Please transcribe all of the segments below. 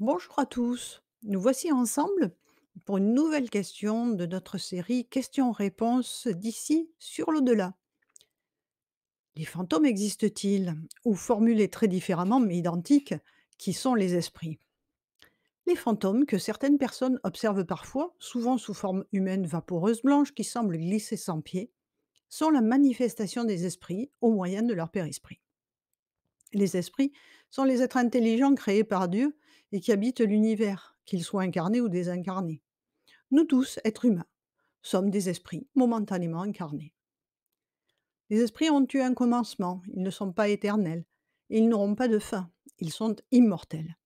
Bonjour à tous. Nous voici ensemble pour une nouvelle question de notre série Questions-réponses d'ici sur l'au-delà. Les fantômes existent-ils Ou formulés très différemment mais identiques, qui sont les esprits Les fantômes que certaines personnes observent parfois, souvent sous forme humaine vaporeuse blanche qui semble glisser sans pied, sont la manifestation des esprits au moyen de leur périsprit. Les esprits sont les êtres intelligents créés par Dieu et qui habitent l'univers, qu'ils soient incarnés ou désincarnés. Nous tous, êtres humains, sommes des esprits momentanément incarnés. Les esprits ont eu un commencement, ils ne sont pas éternels, ils n'auront pas de fin, ils sont immortels.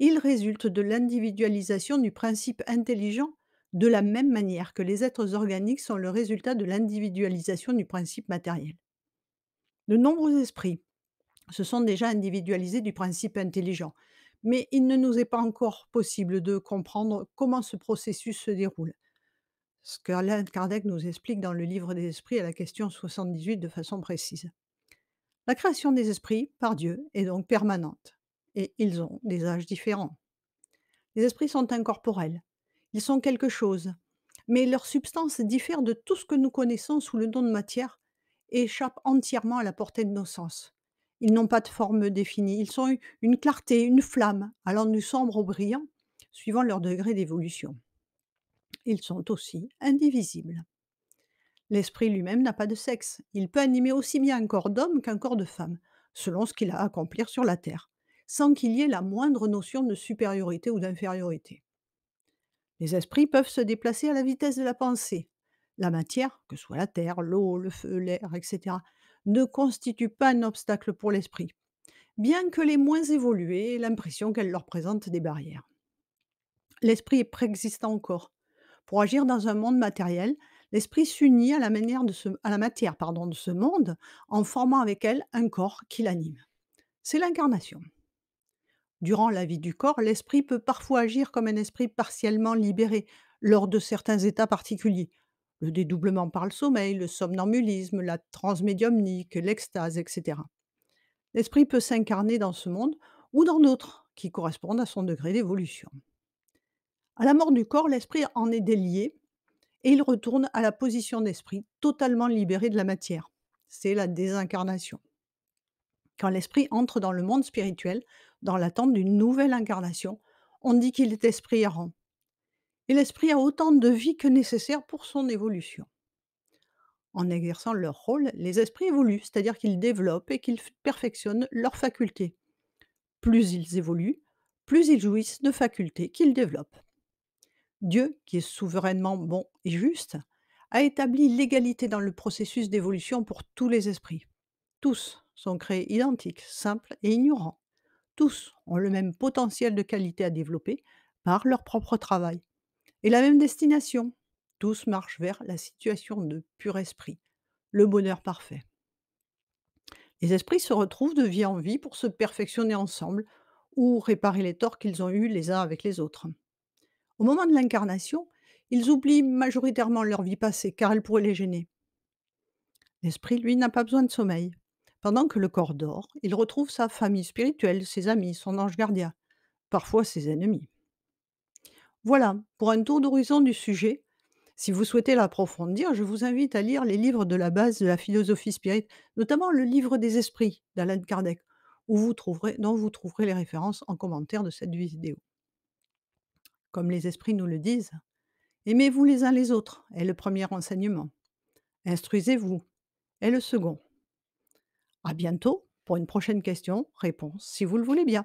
Ils résultent de l'individualisation du principe intelligent de la même manière que les êtres organiques sont le résultat de l'individualisation du principe matériel. De nombreux esprits se sont déjà individualisés du principe intelligent, mais il ne nous est pas encore possible de comprendre comment ce processus se déroule. Ce que Alain Kardec nous explique dans le livre des esprits à la question 78 de façon précise. La création des esprits par Dieu est donc permanente, et ils ont des âges différents. Les esprits sont incorporels, ils sont quelque chose, mais leur substance diffère de tout ce que nous connaissons sous le nom de matière et échappe entièrement à la portée de nos sens. Ils n'ont pas de forme définie. Ils sont une clarté, une flamme, allant du sombre au brillant, suivant leur degré d'évolution. Ils sont aussi indivisibles. L'esprit lui-même n'a pas de sexe. Il peut animer aussi bien un corps d'homme qu'un corps de femme, selon ce qu'il a à accomplir sur la terre, sans qu'il y ait la moindre notion de supériorité ou d'infériorité. Les esprits peuvent se déplacer à la vitesse de la pensée. La matière, que soit la terre, l'eau, le feu, l'air, etc., ne constitue pas un obstacle pour l'esprit, bien que les moins évolués aient l'impression qu'elle leur présente des barrières. L'esprit est préexistant encore. Pour agir dans un monde matériel, l'esprit s'unit à la, manière à la matière pardon, de ce monde en formant avec elle un corps qui l'anime. C'est l'incarnation. Durant la vie du corps, l'esprit peut parfois agir comme un esprit partiellement libéré lors de certains états particuliers, le dédoublement par le sommeil, le somnambulisme, la transmédiumnique, l'extase, etc. L'esprit peut s'incarner dans ce monde ou dans d'autres qui correspondent à son degré d'évolution. À la mort du corps, l'esprit en est délié et il retourne à la position d'esprit totalement libéré de la matière. C'est la désincarnation. Quand l'esprit entre dans le monde spirituel, dans l'attente d'une nouvelle incarnation, on dit qu'il est esprit errant, et l'esprit a autant de vie que nécessaire pour son évolution. En exerçant leur rôle, les esprits évoluent, c'est-à-dire qu'ils développent et qu'ils perfectionnent leurs facultés. Plus ils évoluent, plus ils jouissent de facultés qu'ils développent. Dieu, qui est souverainement bon et juste, a établi l'égalité dans le processus d'évolution pour tous les esprits. Tous sont créés identiques, simples et ignorants. Tous ont le même potentiel de qualité à développer par leur propre travail et la même destination. Tous marchent vers la situation de pur esprit, le bonheur parfait. Les esprits se retrouvent de vie en vie pour se perfectionner ensemble ou réparer les torts qu'ils ont eus les uns avec les autres. Au moment de l'incarnation, ils oublient majoritairement leur vie passée car elle pourrait les gêner. L'esprit, lui, n'a pas besoin de sommeil. Pendant que le corps dort, il retrouve sa famille spirituelle, ses amis, son ange gardien, parfois ses ennemis. Voilà pour un tour d'horizon du sujet. Si vous souhaitez l'approfondir, je vous invite à lire les livres de la base de la philosophie spirite, notamment le livre des esprits d'Alan Kardec, dont vous trouverez les références en commentaire de cette vidéo. Comme les esprits nous le disent, aimez-vous les uns les autres est le premier enseignement. Instruisez-vous est le second. À bientôt pour une prochaine question-réponse, si vous le voulez bien.